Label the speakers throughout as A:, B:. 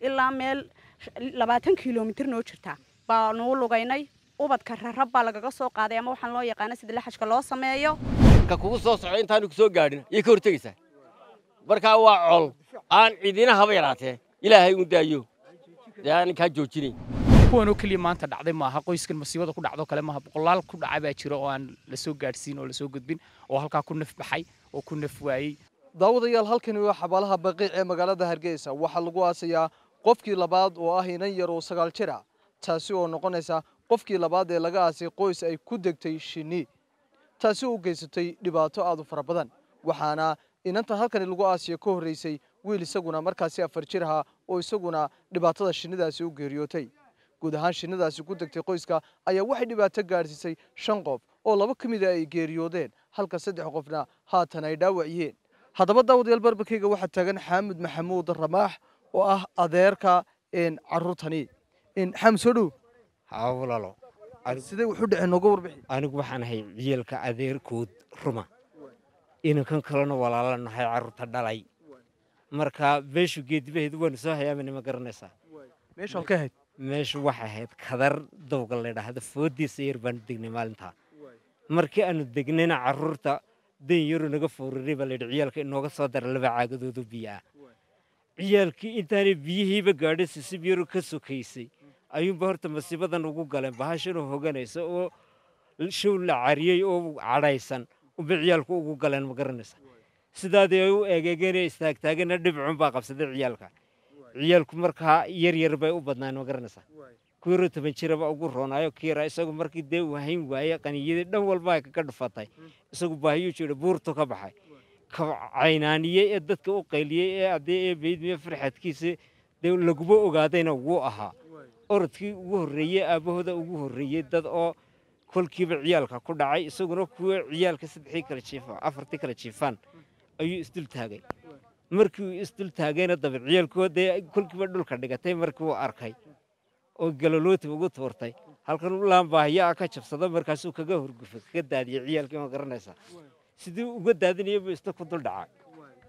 A: ilaa meel labaatan kilomitr noo jirta baanuu lugaynay ubadka rarab baa lagaga soo qaaday ama waxaan loo yaqaana sida laxashka loo sameeyo
B: ka kugu soo socdo intaanu kusoo gaadhin iyo ka hortegaysaa markaa waa col aan cidina haba yaraatee ilaahay uun daayo dee aan ninkaa joojinayn
C: kuwanoo keliya maanta dhacday maaha qoyskan masiibada ku dhacdoo kale maaha boqolaal ku dhacaa baa jira oo aan la soo gaadhsiin oo lasoo gudbin oo halkaa ku naf baxay oo ku naf waayey daawadayaal halkani waa xabaalaha baqiic ee magaalada hargeysa waxaa lagu aasayaa
D: qofkii labaad oo ah inan yar sagaal jir ah taasi oo noqonaysa qofkii labaad ee laga aasay qoys ay ku degtay shinni taasi u geysatay dhibaato aad u fara badan waxaana inanta halkani lagu aasiya ka horreysay wiil isaguna markaasi afar jir ahaa oo isaguna dhibaatada shinnidaasi u geeriyootay guud ahaan shinnidaasi ku degtay qoyska ayaa waxay dhibaato gaadhsiisay shan qof oo laba ka mid a ah ay geeriyoodeen halka saddex qofna haatan ay dhaawac haddaba daawad daawadayaal barbakeyga waxaa taagan xaamud maxamuud ramaax oo ah adeerka caruurtani xamsodhow hawlalo sidee
E: wuxu dhece nooga warbixi anigu waxaan ahay ciyalka adeerkood ruma inankan kalena walaala nahay caruurta dhalay marka meeshu geedibaheedu waanu soo hayaamina ma garanaysaa meeshu halka ahayd meeshu waxay ahayd kadar dowga laydhaahdo foodiisa yar baanu degnay maalintaa markii aanu degnayna caruurta dan yaru naga fooriray baa laydhi ciyaalka inooga soo dara laba caagadoodu biyo ah iyaalkii intaanay biyihii ba gaadhaysay si biyaro ka sokaysay ayuunba horta masiibadan ugu galeen bahashanoo hoganaysa oo show la cariyey oo cadhaysan unba ciyaalku ugu galeen ma garanaysa sidaadii ay u eegeegeenee istaagtaageenna dhibcunbaa qabsaday ciyaalka ciyaalku markaa yar yar bay u badnaan ma garanaysa kuwii roo toban jiraba ugu roonaayo kiira isagu markii dee wahayn waaye qaniyadii dhan walbaa ka dhufatay isagu baahiyuu jooga buurtu ka baxay caynaaniyey ee dadka u qayliyey ee addee eebaydmiyo farxadkiisa dee laguba ogaadayna wuu ahaa orodkii ugu horreeyey aabahooda ugu horreeyey dad oo kolkiiba ciyaalka ku dhacay isaguna kuwa ciyaalka saddexii kala jiifaan afartii kala jiifaan ayuu isdul taagay markii uu isdul taagayna daba ciyaalkuwa dee kolkiiba dhulka dhigatay markii uu arkay oo galalootiba ugu tuurtay halkan u laanbaahayaa ka jabsada markaasuu kaga horgufa kaga daadiyey ciyaalkii ma garanaysaa sidii uga daadinayaba isna ku dul dhacay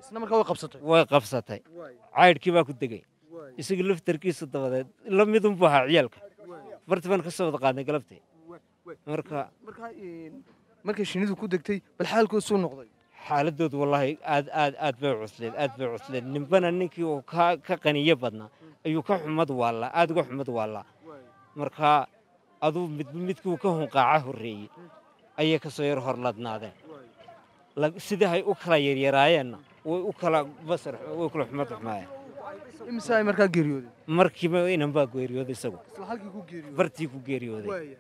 E: isna markaa way qabsatay way qabsatay caydhkii baa ku degay isaga laftarkiisa dabadeed la midun buu ahaa ciyaalka barti baan ka soo wada qaadnay galabtii marka markay shinidu ku degtay bal xaalkooda suu noqday xaaladoodu wallaahi aad aad aad bay cusleen aad bay cusleen ninbana ninkii uu ka ka qaniyo badnaa ayuu ka xumad waallaa aad uga xumad waallaa marka aduu mid midkuu ka hunqaaca horreeyey ayay ka soo yar horladnaadeen sidahay u kala yaryaraayeenna way u kala way kula xumad xumaayeen imisa ay markaa geeriyooday markiiba inan baa geeriyooday isagu bartii ku geeriyooday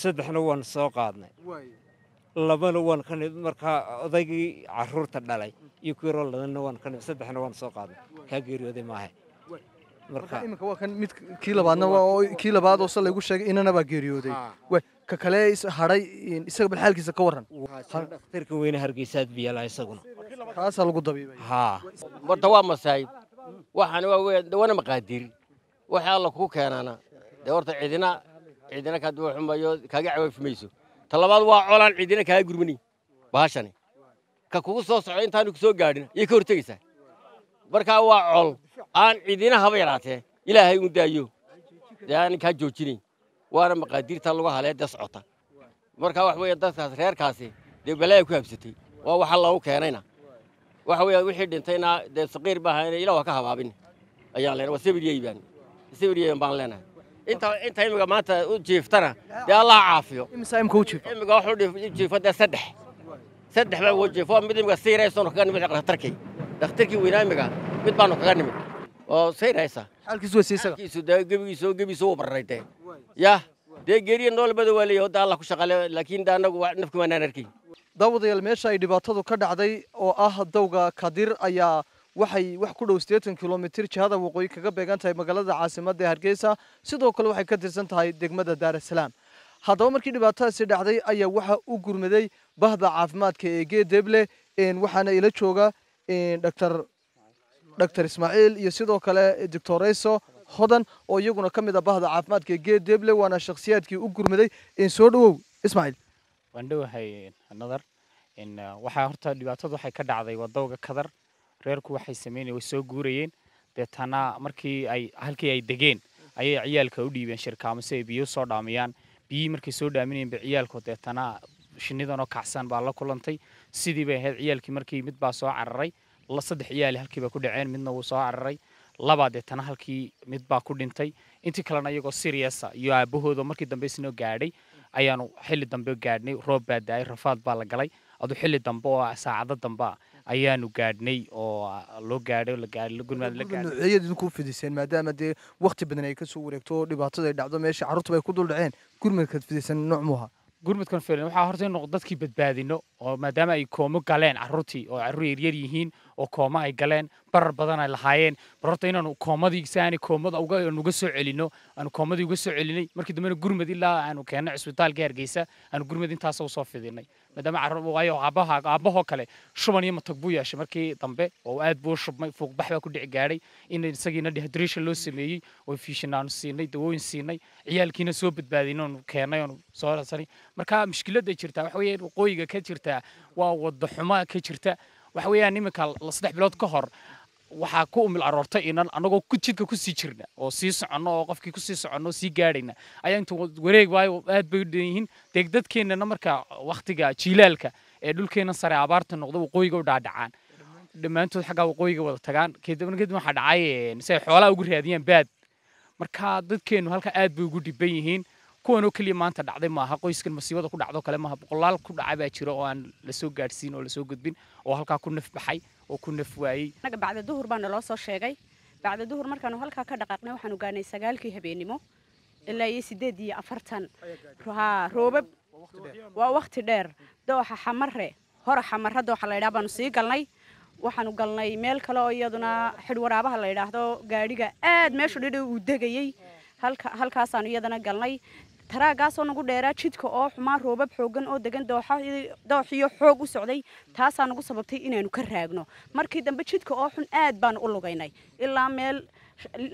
E: saddexna waan soo qaadnay labana waan ka nib markaa odaygii carruurta dhalay iyo kuwi ladanna waan ka saddexna waan soo qaadnay kaa geeriyooday maahe marka imika waa kan mid kii labaadna kii labaad oo sa laygu sheegay inana baa geeriyooday
D: ككله هذي يسقى بالحال كيس كورن
B: ترك وين هرقيسات بيا لا يسقون خلاص على قدر بيا ها مرتوا مسايب وحنا وانا مقادير وحي الله كو كان أنا دورت عيدنا عيدنا كدوا حمايو كجعوا في ميسو طلبات وعلان عيدنا كهاي قربني بهاشني ككو صوص عين تانو كسو قارن يكور تيسه بركا وعل آن عيدنا هبيراته هاي وندايو يعني كجوجني وانا مقادير تلو هلا دس عطا مركا واحد ويا دس خير كاسي دي بلا يكون بستي وهو حلا هو كهرينا واحد ويا واحد انتينا دي صغير بها يلا وكها بابين ايان لين وسيبري يبان سيبري يبان لنا انت انت يمك ما تجيف ترى يا الله عافيه امسا يمك وجيف يمك واحد يجيف هذا سدح سدح ما وجيف هو مدي مك سير ايسون كان يبغى تركي تركي وين يمك مدي بانو كان يبغى او سير ايسا
D: حالك سو سيسا
B: حالك سو ده جبي سو جبي سو برايته yah dee geeriya noolbada waa leeyahy hodda allah ku shaqale laakiin de annagu nafki waanaan arkayn daawadayaal meesha ay dhibaatadu ka dhacday
D: oo ah dawga kadir ayaa waxay wax ku dhow siddeetan kilomitir jihada waqooyi kaga beegan tahay magaalada caasimada ee hargeysa sidoo kale waxay ka tirsan tahay degmada daarasalaam haddaba markii dhibaatadaasi dhacday ayaa waxaa u gurmaday bahda caafimaadka ee geedeble waxaana ila jooga dor ismaaciil iyo sidoo kale doctor eyso hodan oo iyaguna ka mid a bahda caafimaadka geed deeble waana shakhsiyaadkii u gurmaday soo dhawow
C: ismaaciil waan dhowahay nadar waxaa horta dhibaatadu waxay ka dhacday wadowga kadar reerku waxay sameynayeen way soo guurayeen deetana markii ay halkii ay degeen ayay ciyaalka u dhiibeen shirkaamo si ay biyo soo dhaamayaan biyihii markay soo dhaaminayenba ciyaalku deetana shinnidan oo kacsan baa la kulantay sidii bay ahayd ciyaalkii markii mid baa soo cararay saddex ciyaali halkii bay ku dhaceen midna wuu soo cararay laba deetana halkii mid baa ku dhintay intii kalena iyagoo siriasa iyo aabahooda markii dambe isnoo gaadhay ayaanu xili dambe gaadhnay roob baa daay rafaad baa la galay aduu xili dambe oo saacado dambea ayaanu gaadhnay oo ah, loo gaadhaygumaadku fidiseen maadaama dee wakti badan ay kasoo wareegto dhibaatada ay dhacdo meesha carruurta ay ku dul dhaceen
D: gurmadkaad fidisan nooc muuha
C: gurmadkan waxaa horta inu dadkii badbaadino oo maadaama ay koomo galeen carruurtii oo carruur yaryar yihiin oo kooma ay galeen barar badan ay lahaayeen barorta inaanu koomadiisa aanu koomada uga soo celino aanu koomadii uga soo celinay markii dambena gurmad ilaa aanu keennay cisbitaalka hargeysa aanu gurmad intaas usoo fidinay maadaama waayo aabaha aabahoo kale shuban iyo matag buu yeeshay markii dambe oo aad buu shubmay fuuqbax baa ku dhici gaadhay in isagiina dehydration loo sameeyey oo fiishin aanu siinay dawooyin siinay ciyaalkiina soo badbaadin oonu keennay oonu soo rasanay marka mushkiladda jirtaa waxa weeye waqooyiga ka jirtaa waa wadaxuma ka jirta waxa weeyaan iminka saddex bilood ka hor waxaa ku umil aroortay inan anagoo jidka kusii jirna oo sii soconno oo qofkii kusii soconno sii gaadhayna ayaa inta wareeg waayo aad bay u dhan yihiin dee dadkeennana marka wakhtiga jiilaalka ee dhulkeenna sare abaarta noqda waqooyiga u dhaadhacaan dhammaantood xaggaa waqooyiga wada tagaan kadibna kadib waxaa dhacay si ay xoolaha ugu raadiyaan baad marka dadkeennu halka aad bay ugu dhiban yihiin kuwan oo keliya maanta dhacday maaha qoyskan masiibada ku dhacdo kale maaha boqolaal ku dhaca baa jira oo aan lasoo gaadhsiin oo lasoo gudbin oo halkaa ku naf baxay oo ku naf waayey
A: annaga bacda duhur baa naloo soo sheegay bacda duhur markaanu halkaa ka dhaqaaqnay waxaan ogaanay sagaalkii habeenimo ilaa iyo sideed iyo afartan ha roobab waa wakhti dheer dooxa xamare hora xamara dooxa laydhaha baanu sii galnay waxaanu galnay meel kale oo iyaduna xidwaraabaha la yidhaahdo gaadhiga aad meeshu dhidhi uu degayey halkaasaanu iyadana galnay taraagaasoo nagu dheeraa jidka oo xumaa roobab xooggan oo degan dooxiyo xoog u socday taasaa nagu sababtay inaanu ka raagno markii dambe jidka oo xun aad baanu u lugaynay ilaa meel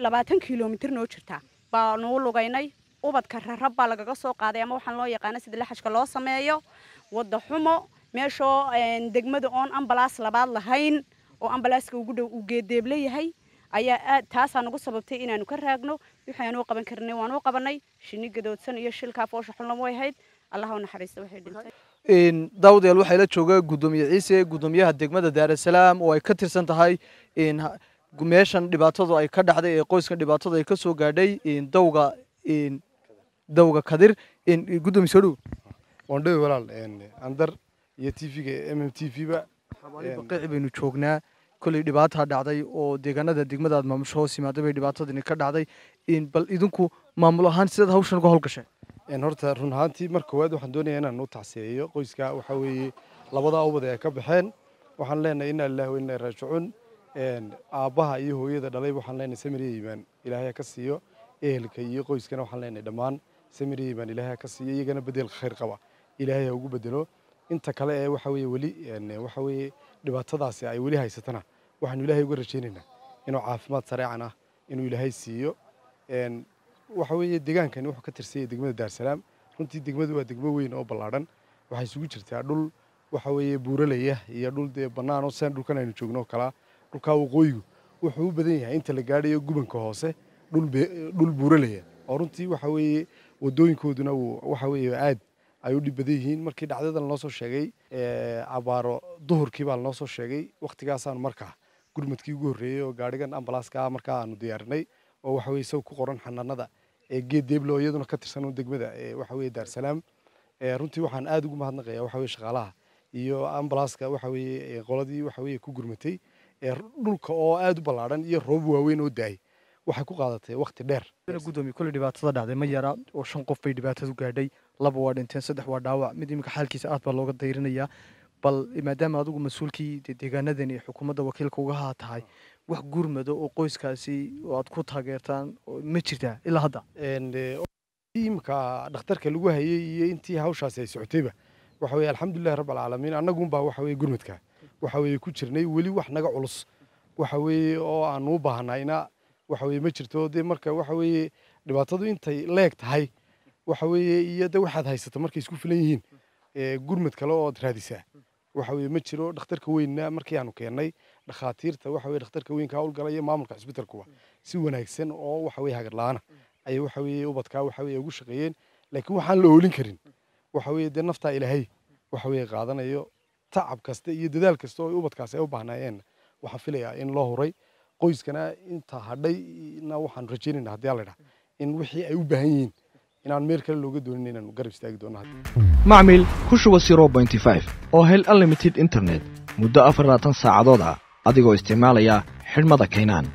A: labaatan kilomitir noo jirta baanu u lugaynay ubadka rarab baa lagaga soo qaaday ama waxaan loo yaqaana sida laxajka loo sameeyo wadda xumo meeshoo degmada oon ambalaas labaad lahayn oo ambalaaska ugu dhow uu yahay ayaa aad taasaa nagu sababtay inaanu ka raagno waxaan u qaban karnay waan u qabanay shinni gadoodsan iyo shilkaa foosha xulna ahayd allaha naxariista waxay
D: dhintay daawdeel waxaa la jooga guddoomiye ciise guddoomiyaha degmada daarasalaam oo ay ka tirsan tahay meeshan dhibaatadu ay ka dhacday ee qoyskan dhibaatadu ay ka soo gaadhay dawga dawga kadir gudoomi soo waan dhowe walaal andar iyo t v-ga m m t v-ba baqiici baynu joognaa koley dhibaata dhacday oo deegaanada degmadaad maamusho hoos yimaada bay dhibaatadani ka dhacday bal idinku maamul ahaan sidaad hawshan uga howlgashay horta run ahaantii mar
F: koowaad waxaan doonaya inaan noo taxsiyeeyo qoyska waxa weeye labadaa ubada ay ka baxeen waxaan leenahay inaa lillahi wa inaa raajicuun aabbaha iyo hooyada dhalay waxaan leenahay samiriya yimaan ilaahay ka siiyo ehelka iyo qoyskana waxaan leenahay dhammaan samiriya yimaan ilaahay ka siiyo iyagana bedel khayr qaba ilaahay ha ugu bedelo inta kale ee waxa weeye weli waxa dhibaatadaasi ay weli haysatana waxaanu ilaahay uga rajaynaynaa inuu caafimaad sareecan ah inuu ilaahay siiyo waxa weeye wuxuu ka tirsanyay degmada daarsalaam runtii degmadu waa degmo weyn oo ballaadhan waxay isugu jirtaa dhul waxa weeye buuralaya iyo dhul dee bannaan oo saan dhulkan aynu joogno oo kalaa dhulkaa waqooyigu wuxuu u badan yahay inta la gaadhayo gubanka hoose dhul buuralaya oo runtii waxa wadooyinkooduna waxa weeye ay u dhib badan yihiin markii dhacdadan loo sheegay abaaro duhurkii baa lanoo sheegay waqtigaasaan markaa gurmadkii ugu horreeyey oo gaadhigan ambalaaska markaa aanu diyaarinay oo waxa weye isaga ku qoran xanaanada ee geed deeblo iyaduna ka tirsan degmada waxa weye daarsalaam runtii waxaan aada ugu mahadnaqaya waxa weye shaqaalaha iyo ambalaaska waxa weye qoladii waxa weye ku gurmatay dhulka oo aada u ballaadhan iyo roob waaweyn oo daay waxay ku qaadatay
D: wakhti dheer gudoomiye kuley dhibaatada dhacday ma yara oo shan qof bay dhibaatadu gaadhay laba waa dhinteen saddex waa dhaawac mid iminka xaalkiisa aad baa looga dayrinayaa bal maadaama adigu mas-uulkii deegaanadani ee xukuumadda wakiilka uga haa tahay wax gurmado oo qoyskaasi oo aad ku taageertaan ma jirtaa ilaa hadda
F: imka dhakhtarka lagu hayay iyo intii hawshaasi ay socotayba waxa weye alxamdulilahi rabb alcaalamiin annagunbaa waxa weye gurmadka waxa weye ku jirnay weli wax naga culus waxa weeye oo aan u baahnayna waxa ma jirto dee marka waxa dhibaatadu intay leeg tahay waxa weeye iyo de waxaad haysato markay isku filan yihiin gurmad kale ood raadisaa waxa ma jiro dhakhtarka weynna markii aanu keennay dhakhaatiirta waxa dhakhtarka weynka hawlgala iyo maamulka cisbitaalkuwa si wanaagsan oo waxa weye hagar la ayay waxa ubadkaa waxa ugu shaqeeyeen laakiin waxaan la oolin karin waxa weye dee naftaa ilaahay waxa qaadanayo tacab kasta iyo dadaal kasta oo ubadkaasi ay u baahnaayeenna waxaan filayaa in loo huray qoyskana inta hadhayna waxaan rajaynayna haddii alla idhaha in wixii ay u baahan yihiin inaan meel kale looga doonin inaan garab istaagi doono
D: macmil ku shuba zero bointy five oo hel unlimited internet muddo afar labaatan saacadood ah adigoo isticmaalaya xidhmada kaynaan